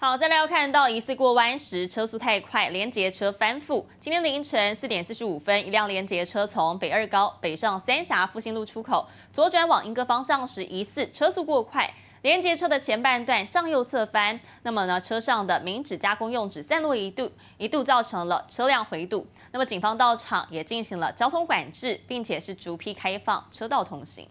好，再来要看到疑似过弯时车速太快，连接车翻覆。今天凌晨四点四十五分，一辆连接车从北二高北上三峡复兴路出口左转往英歌方向时，疑似车速过快，连接车的前半段向右侧翻。那么呢，车上的明纸加工用纸散落一度，一度造成了车辆回堵。那么警方到场也进行了交通管制，并且是逐批开放车道通行。